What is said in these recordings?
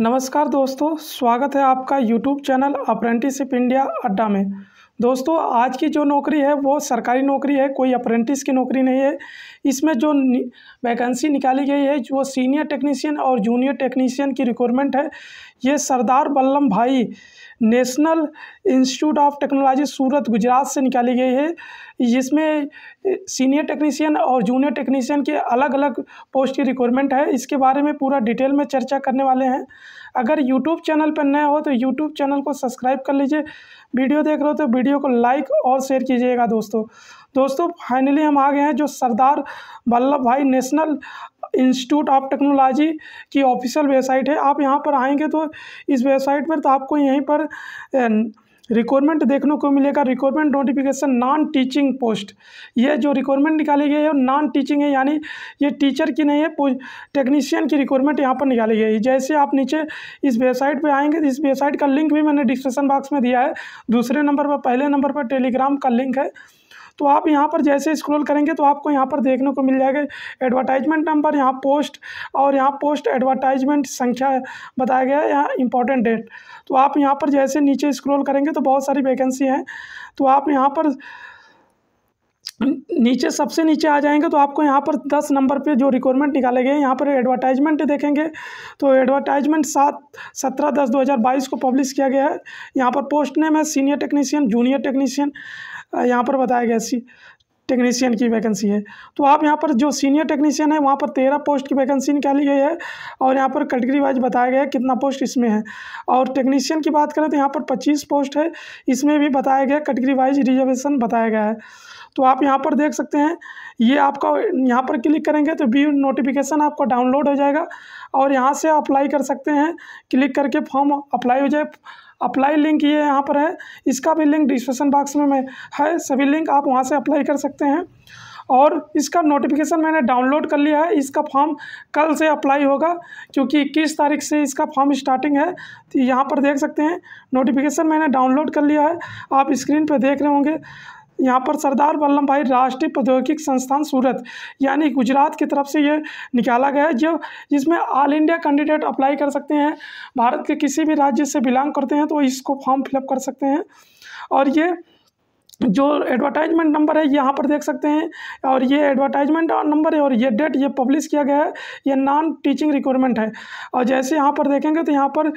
नमस्कार दोस्तों स्वागत है आपका यूट्यूब चैनल अप्रेंटिसिप इंडिया अड्डा में दोस्तों आज की जो नौकरी है वो सरकारी नौकरी है कोई अप्रेंटिस की नौकरी नहीं है इसमें जो वैकेंसी निकाली गई है वो सीनियर टेक्नीशियन और जूनियर टेक्नीशियन की रिक्वायरमेंट है ये Sardar Vallabh Bhai National Institute of Technology Surat Gujarat से निकाली गई है जिसमें सीनियर टेक्नीशियन और जूनियर टेक्नीशियन के अलग अलग पोस्ट की रिक्वायरमेंट है इसके बारे में पूरा डिटेल में चर्चा करने वाले हैं अगर यूट्यूब चैनल पर नए हो तो यूट्यूब चैनल को सब्सक्राइब कर लीजिए वीडियो देख रहे हो तो वीडियो को लाइक और शेयर कीजिएगा दोस्तों दोस्तों फाइनली हम आ गए हैं जो Sardar Vallabh Bhai National Institute of Technology की ऑफिशियल वेबसाइट है आप यहाँ पर आएंगे तो इस वेबसाइट पर तो आपको यहीं पर रिक्वायरमेंट देखने को मिलेगा requirement notification non teaching post ये जो रिक्वायरमेंट निकाली गई है नॉन टीचिंग है यानी ये टीचर की नहीं है टेक्नीशियन की रिक्वायरमेंट यहाँ पर निकाली गई है जैसे आप नीचे इस वेबसाइट पे आएंगे तो इस वेबसाइट का लिंक भी मैंने डिस्क्रिप्शन बॉक्स में दिया है दूसरे नंबर पर पहले नंबर पर टेलीग्राम का लिंक है तो आप यहाँ पर जैसे स्क्रॉल करेंगे तो आपको यहाँ पर देखने को मिल जाएगा एडवर्टाइजमेंट नंबर यहाँ पोस्ट और यहाँ पोस्ट एडवर्टाइजमेंट संख्या बताया गया है यहाँ इंपॉर्टेंट डेट तो आप यहाँ पर जैसे नीचे स्क्रोल करेंगे तो बहुत सारी वैकेंसी हैं तो आप यहाँ पर नीचे सबसे नीचे आ जाएंगे तो आपको यहाँ पर दस नंबर पे जो रिक्वायरमेंट निकाले गए यहाँ पर एडवर्टाइजमेंट देखेंगे तो एडवर्टाइजमेंट सात सत्रह दस दो हज़ार बाईस को पब्लिश किया गया है यहाँ पर पोस्ट नेम है सीनियर टेक्नीशियन जूनियर टेक्नीशियन यहाँ पर बताया गया सी टेक्नीशियन की वैकेंसी है तो आप यहाँ पर जो सीनियर टेक्नीशियन है वहाँ पर तेरह पोस्ट की वैकेंसी निकाली गई है और यहाँ पर कैटेगरी वाइज बताया गया है कितना पोस्ट इसमें है और टेक्नीशियन की बात करें तो यहाँ पर पच्चीस पोस्ट है इसमें भी बताया गया कैटेगरी वाइज रिजर्वेशन बताया गया है तो आप यहाँ पर देख सकते हैं ये आपका यहाँ पर क्लिक करेंगे तो बी नोटिफिकेशन आपका डाउनलोड हो जाएगा और यहाँ से अप्लाई कर सकते हैं क्लिक करके फॉर्म अप्लाई हो जाए अप्लाई लिंक ये यहाँ पर है इसका भी लिंक डिस्क्रिप्शन बॉक्स में है सभी लिंक आप वहाँ से अप्लाई कर सकते हैं और इसका नोटिफिकेशन मैंने डाउनलोड कर लिया है इसका फॉर्म कल से अप्लाई होगा क्योंकि इक्कीस तारीख से इसका फॉर्म स्टार्टिंग है तो यहाँ पर देख सकते हैं नोटिफिकेशन मैंने डाउनलोड कर लिया है आप स्क्रीन पर देख रहे होंगे यहाँ पर सरदार वल्लभ भाई राष्ट्रीय प्रौद्योगिक संस्थान सूरत यानी गुजरात की तरफ से ये निकाला गया है जो जिसमें ऑल इंडिया कैंडिडेट अप्लाई कर सकते हैं भारत के किसी भी राज्य से बिलोंग करते हैं तो इसको फॉर्म फिलअप कर सकते हैं और ये जो एडवर्टाइजमेंट नंबर है यहाँ पर देख सकते हैं और ये एडवर्टाइजमेंट नंबर है और ये डेट ये पब्लिश किया गया है ये नॉन टीचिंग रिक्वायरमेंट है और जैसे यहाँ पर देखेंगे तो यहाँ पर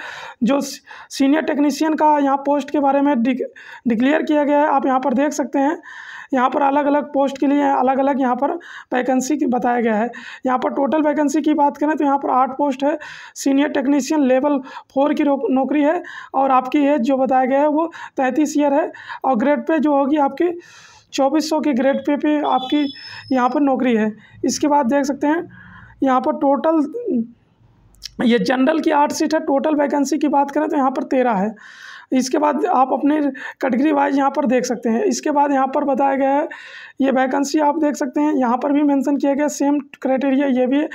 जो सीनियर टेक्नीशियन का यहाँ पोस्ट के बारे में डिक्लेयर किया गया है आप यहाँ पर देख सकते हैं यहाँ पर अलग अलग पोस्ट के लिए अलग अलग यहाँ पर वैकेंसी बताया गया है यहाँ पर टोटल वैकेंसी की बात करें तो यहाँ पर आठ पोस्ट है सीनियर टेक्नीशियन लेवल फोर की नौकरी है और आपकी एज जो बताया गया है वो तैंतीस ईयर है और ग्रेड पे जो होगी आपकी चौबीस सौ के ग्रेड पे पे आपकी यहाँ पर नौकरी है इसके बाद देख सकते हैं यहाँ पर टोटल ये जनरल की आठ सीट है टोटल वैकेंसी की बात करें तो यहाँ पर तेरह है इसके बाद आप अपने कैटेगरी वाइज यहाँ पर देख सकते हैं इसके बाद यहाँ पर बताया गया है ये वैकेंसी आप देख सकते हैं यहाँ पर भी मेंशन किया गया सेम क्राइटेरिया ये भी है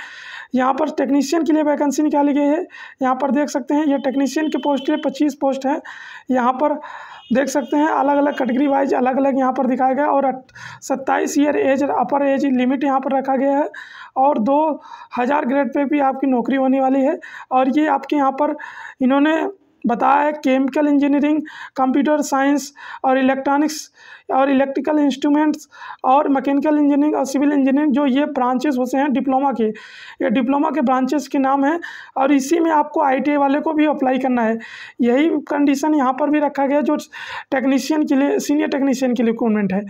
यहाँ पर टेक्नीशियन के लिए वैकेंसी निकाली गई है यहाँ पर देख सकते हैं ये टेक्नीशियन की पोस्ट है पच्चीस पोस्ट हैं यहाँ पर देख सकते हैं अलग अलग कैटेगरी वाइज अलग अलग यहाँ पर दिखाया गया और सत्ताईस year age upper age limit यहाँ पर रखा गया है और दो हज़ार ग्रेड पे भी आपकी नौकरी होने वाली है और ये आपके यहाँ पर इन्होंने बताया है केमिकल इंजीनियरिंग कंप्यूटर साइंस और इलेक्ट्रॉनिक्स और इलेक्ट्रिकल इंस्ट्रूमेंट्स और मैकेनिकल इंजीनियरिंग और सिविल इंजीनियरिंग जो ये ब्रांचेस होते हैं डिप्लोमा के ये डिप्लोमा के ब्रांचेस के नाम हैं और इसी में आपको आई वाले को भी अप्लाई करना है यही कंडीशन यहाँ पर भी रखा गया जो टेक्नीशियन के लिए सीनियर टेक्नीशियन के लिए रिक्रूटमेंट है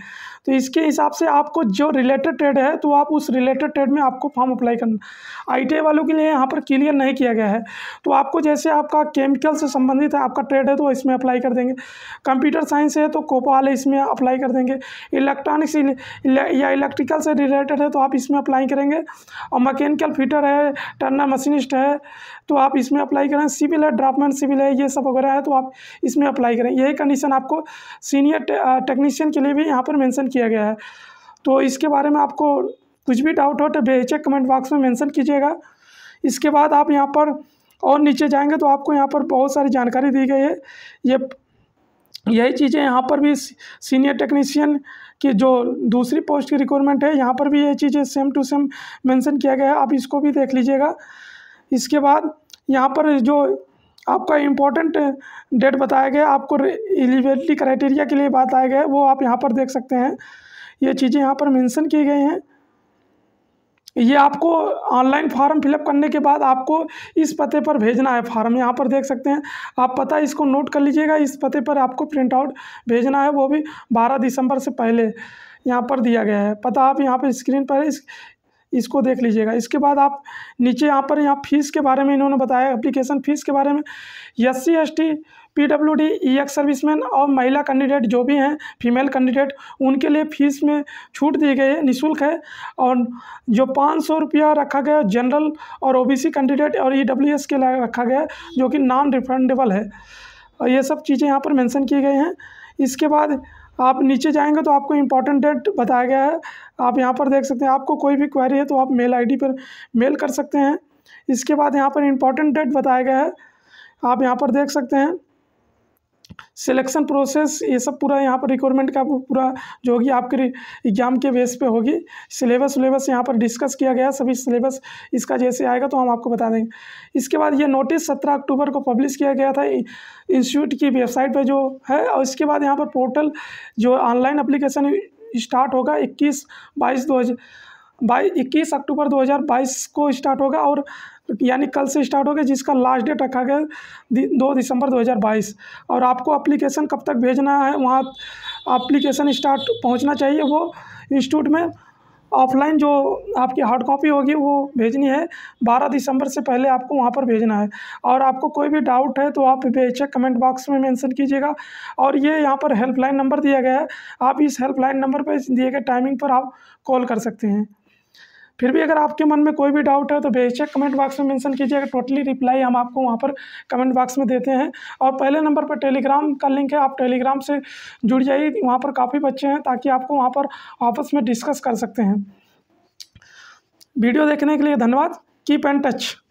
तो इसके हिसाब से आपको जो रिलेटेड ट्रेड है तो आप उस रिलेटेड ट्रेड में आपको फॉर्म अप्लाई करना आई वालों के लिए यहाँ पर क्लियर नहीं किया गया है तो आपको जैसे आपका केमिकल से संबंधित है आपका ट्रेड है तो इसमें अप्लाई कर देंगे कंप्यूटर साइंस है तो कोपाल है इसमें अप्लाई कर देंगे इलेक्ट्रॉनिक्स या इलेक्ट्रिकल से रिलेटेड है तो आप इसमें अप्लाई करेंगे और मकैनिकल फिटर है टर्नर मशीनिस्ट है तो आप इसमें अप्लाई करें सिविल है ड्राफ्टमैन सिविल है ये सब वगैरह है तो आप इसमें अप्लाई करें यही कंडीशन आपको सीनियर टेक्नीशियन के लिए भी यहाँ पर मैंसन किया गया है तो इसके बारे में आपको कुछ भी डाउट हो तो बेचक कमेंट बॉक्स में मेंशन कीजिएगा इसके बाद आप यहाँ पर और नीचे जाएंगे तो आपको यहाँ पर बहुत सारी जानकारी दी गई है ये यही चीज़ें यहाँ पर भी सीनियर टेक्नीशियन की जो दूसरी पोस्ट की रिक्वायरमेंट है यहाँ पर भी ये चीज़ें सेम टू सेम मेंशन किया गया है आप इसको भी देख लीजिएगा इसके बाद यहाँ पर जो आपका इम्पोर्टेंट डेट बताया गया आपको एलिजिबिलिटी क्राइटेरिया के लिए बताया गया वो आप यहाँ पर देख सकते हैं ये चीज़ें यहाँ पर मेंशन की गई हैं ये आपको ऑनलाइन फार्म फिलअप करने के बाद आपको इस पते पर भेजना है फॉर्म यहाँ पर देख सकते हैं आप पता इसको नोट कर लीजिएगा इस पते पर आपको प्रिंट आउट भेजना है वो भी बारह दिसंबर से पहले यहाँ पर दिया गया है पता आप यहाँ पर स्क्रीन पर इस इसको देख लीजिएगा इसके बाद आप नीचे यहाँ पर यहाँ फीस के बारे में इन्होंने बताया एप्लीकेशन फ़ीस के बारे में S C P W D E ex serviceman और महिला कैंडिडेट जो भी हैं फीमेल कैंडिडेट उनके लिए फ़ीस में छूट दी गई है निःशुल्क है और जो पाँच सौ रुपया रखा गया जनरल और ओबीसी कैंडिडेट और ई डब्ल्यू एस के लिए रखा गया है जो कि नॉन रिफंडेबल है और ये सब चीज़ें यहाँ पर मेंशन की गई हैं इसके बाद आप नीचे जाएंगे तो आपको इम्पॉर्टेंट डेट बताया गया है आप यहाँ पर देख सकते हैं आपको कोई भी क्वेरी है तो आप मेल आईडी पर मेल कर सकते हैं इसके बाद यहाँ पर इम्पॉर्टेंट डेट बताया गया है आप यहाँ पर देख सकते हैं सिलेक्शन प्रोसेस ये सब पूरा यहाँ पर रिक्वायरमेंट का पूरा जो होगी आपके एग्जाम के बेस पे होगी सिलेबस वलेबस यहाँ पर डिस्कस किया गया सभी सिलेबस इसका जैसे आएगा तो हम आपको बता देंगे इसके बाद ये नोटिस सत्रह अक्टूबर को पब्लिश किया गया था इंस्टीट्यूट की वेबसाइट पर जो है और इसके बाद यहाँ पर पोर्टल जो ऑनलाइन अप्लीकेशन स्टार्ट होगा इक्कीस बाईस दो हजार इक्कीस अक्टूबर 2022 को स्टार्ट होगा और यानी कल से स्टार्ट हो गया जिसका लास्ट डेट रखा गया दो दिसंबर 2022 और आपको एप्लीकेशन कब तक भेजना है वहाँ एप्लीकेशन स्टार्ट पहुँचना चाहिए वो इंस्टीट्यूट में ऑफलाइन जो आपकी हार्ड कॉपी होगी वो भेजनी है 12 दिसंबर से पहले आपको वहाँ पर भेजना है और आपको कोई भी डाउट है तो आप बेचक कमेंट बॉक्स में मेंशन कीजिएगा और ये यहाँ पर हेल्पलाइन नंबर दिया गया है आप इस हेल्पलाइन नंबर पर दिए गए टाइमिंग पर आप कॉल कर सकते हैं फिर भी अगर आपके मन में कोई भी डाउट है तो भेजिए कमेंट बॉक्स में मेंशन कीजिए अगर टोटली रिप्लाई हम आपको वहाँ पर कमेंट बॉक्स में देते हैं और पहले नंबर पर टेलीग्राम का लिंक है आप टेलीग्राम से जुड़ जाइए वहाँ पर काफ़ी बच्चे हैं ताकि आपको वहाँ पर आपस में डिस्कस कर सकते हैं वीडियो देखने के लिए धन्यवाद कीप एंड टच